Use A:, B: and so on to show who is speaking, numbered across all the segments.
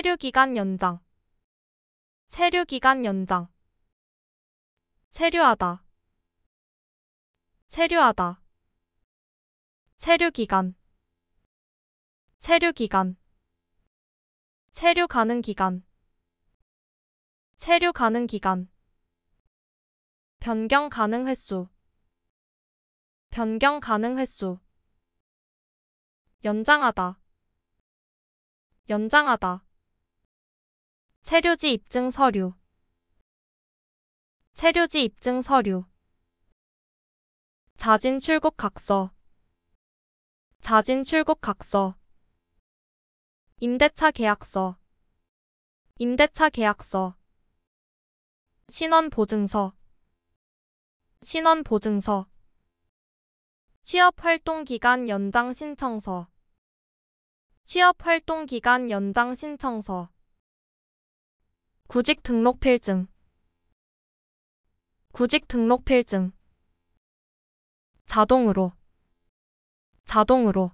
A: 체류기간 연장 체류기간 연장 체류하다 체류하다 체류기간 체류기간 체류 가능 기간 체류 가능 기간 변경 가능 횟수 변경 가능 횟수 연장하다 연장하다 체류지 입증 서류 체류지 입증 서류 자진 출국 각서 자진 출국 각서 임대차 계약서 임대차 계약서 신원 보증서 신원 보증서 취업 활동 기간 연장 신청서 취업 활동 기간 연장 신청서 구직 등록 필증 구직 등록 필증 자동으로 자동으로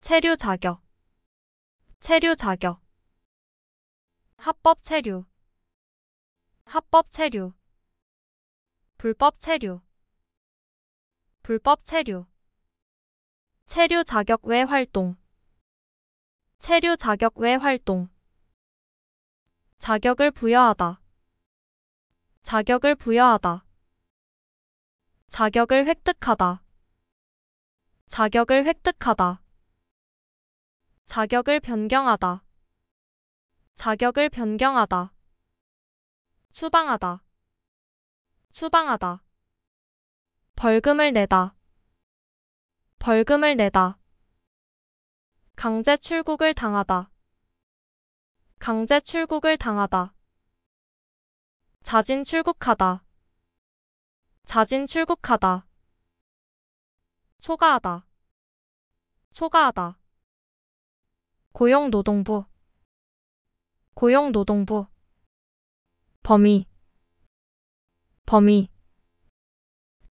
A: 체류 자격 체류 자격 합법 체류 합법 체류 불법 체류 불법 체류 체류 자격 외 활동 체류 자격 외 활동 자격을 부여하다. 자격을 부여하다. 자격을 획득하다. 자격을 획득하다. 자격을 변경하다. 자격을 변경하다. 추방하다. 추방하다. 벌금을 내다. 벌금을 내다. 강제 출국을 당하다. 강제 출국을 당하다. 자진 출국하다. 자진 출국하다. 초과하다. 초과하다. 고용노동부. 고용노동부. 범위. 범위.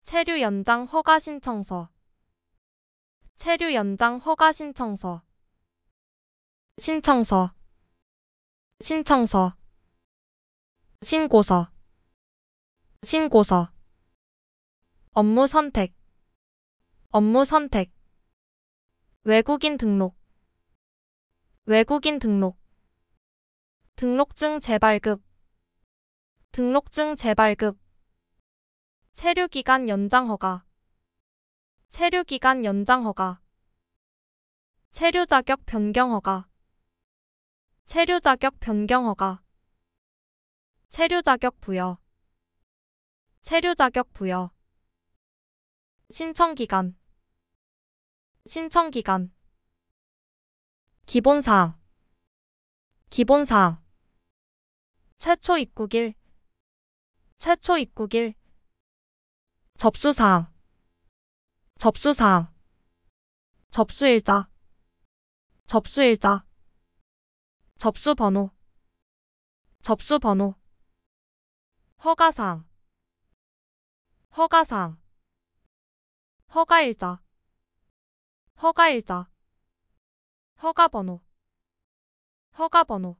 A: 체류 연장 허가 신청서. 체류 연장 허가 신청서. 신청서. 신청서 신고서 신고서 업무 선택 업무 선택 외국인 등록 외국인 등록 등록증 재발급 등록증 재발급 체류기간 연장 허가 체류기간 연장 허가 체류 자격 변경 허가 체류 자격 변경 허가 체류 자격 부여 체류 자격 부여 신청 기간 신청 기간 기본사항 기본사항 최초 입국일 최초 입국일 접수사항 접수사항 접수일자 접수일자 접수 번호 접수 번호 허가사항 허가사 허가일자 허가일자 허가번호 허가번호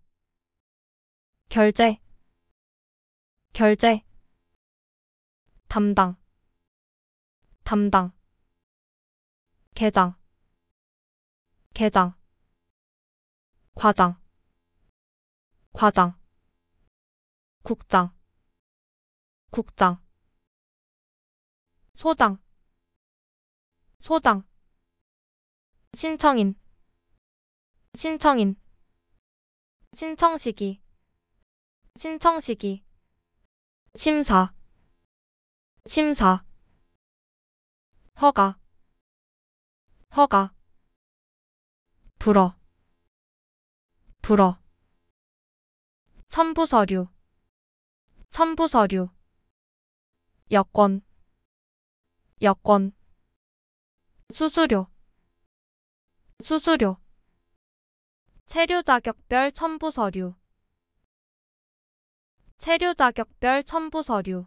A: 결제 결제 담당 담당 계장계장 과장 과장 국장 국장 소장 소장 신청인 신청인 신청 시기 신청 시기 심사 심사 허가 허가 불어 불어 첨부서류 첨부서류 여권 여권 수수료 수수료 체류 자격별 첨부 서류 체류 자격별 첨부 서류